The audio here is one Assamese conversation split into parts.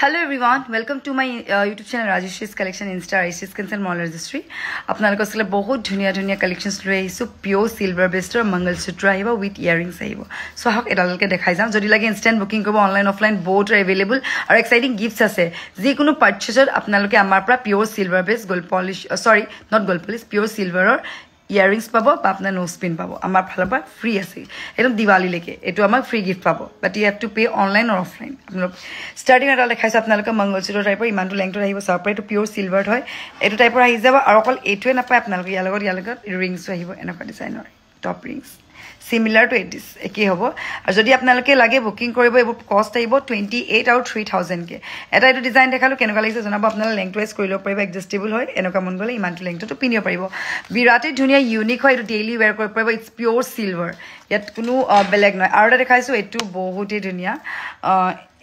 hello' everyone welcome to my YouTube channel Rajashree collection insta Rajashree skin চেন মল ৰাজশ্ৰী আপোনালোকৰ আচলতে বহুত ধুনীয়া ধুনীয়া কালেকশ্যনছ লৈ আহিছোঁ পিয়'ৰ চিলভাৰ বেষ্টৰ মংগলসূত্ৰ আহিব উইথ ইয়াৰিংছ আহিব চ' আহক এডালকে দেখাই যাওঁ যদি লাগে ইনষ্টেণ্ট বুকিং কৰিব অনলাইন অফলাইন বহুত এভেইলেবল আৰু এক্সাইটিং গিফ্টছ আছে যিকোনো পাৰ্চেছত আপোনালোকে আমাৰ পৰা pure silver best gold polish sorry not gold polish pure চিলভাৰৰ ইয়াৰৰিংস পাব বা আপোনাৰ নোজ পিন পাব আমাৰ ফালৰ পৰা ফ্ৰী আছে একদম দিৱালীলৈকে এইটো আমাৰ ফ্ৰী গিফ্ট পাব বাট ইয়াৰ টু পে অনলাইন আৰু অফলাইন আপোনালোক ষ্টাৰ্টিং এটা দেখাইছে আপনাদেৰ মঙ্গলসূত্ৰ টাইপৰ ইমানটো লেংথত আহিব সবপৰে এইটো পিয়'ৰ সিলভাৰ হয় এইটো টাইপৰ আহি যাব আৰু অকল এইটোৱে নাপায় ইয়াৰ আপনাৰ ইয়ালগত ইয়ালগত ৰিংছো আহিব এনেকা ডিজাইনেৰ টপ ৰিংছ চিমিলাৰ টু এডিছ একেই হ'ব আৰু যদি আপোনালোকে লাগে বুকিং কৰিব এইবোৰ কষ্ট আহিব টুৱেণ্টি এইট আৰু থ্ৰী থাউজেণ্ডকৈ এটা এইটো ডিজাইন দেখালোঁ কেনেকুৱা লাগিছে জনাব আপোনালোকে লেংথটো ৱাইজ কৰি ল'ব পাৰিব এডজাষ্টেবল হয় এনেকুৱা মন গ'লে ইমানটো লেংথটো পিন্ধিব পাৰিব বিৰাটেই ধুনীয়া ইউনিক হয় এইটো ডেইলি ৱেয়াৰ কৰিব পাৰিব ইটছ পিয়'ৰ চিলভাৰ ইয়াত কোনো বেলেগ নহয় আৰু এটা দেখাইছোঁ এইটো বহুতেই ধুনীয়া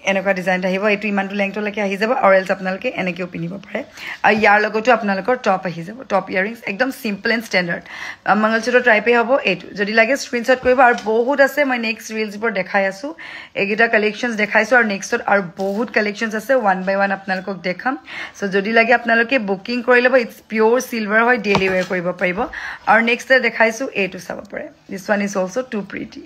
এনেকুৱা ডিজাইনত আহিব এইটো ইমানটো লেংথলৈকে আহি যাব আৰু এলছ আপোনালোকে এনেকৈও পিন্ধিব পাৰে আৰু ইয়াৰ লগতো আপোনালোকৰ টপ আহি যাব টপ ইয়াৰিংছ একদম চিম্পল এণ্ড ষ্টেণ্ডাৰ্ড মংগলচূত্ৰ টাইপেই হ'ব এইটো যদি লাগে স্ক্ৰীণশ্বট কৰিব আৰু বহুত আছে মই নেক্সট ৰিলছবোৰ দেখাই আছোঁ এইকেইটা কালেকশ্যনছ দেখাইছোঁ আৰু নেক্সটত আৰু বহুত কালেকশ্যনছ আছে ওৱান বাই ওৱান আপোনালোকক দেখাম চ' যদি লাগে আপোনালোকে বুকিং কৰি ল'ব ইটছ পিয়'ৰ চিলভাৰ হয় ডেইলি ৱেৰ কৰিব পাৰিব আৰু নেক্সট দেখাইছোঁ এইটো চাব পাৰে this one is also' too pretty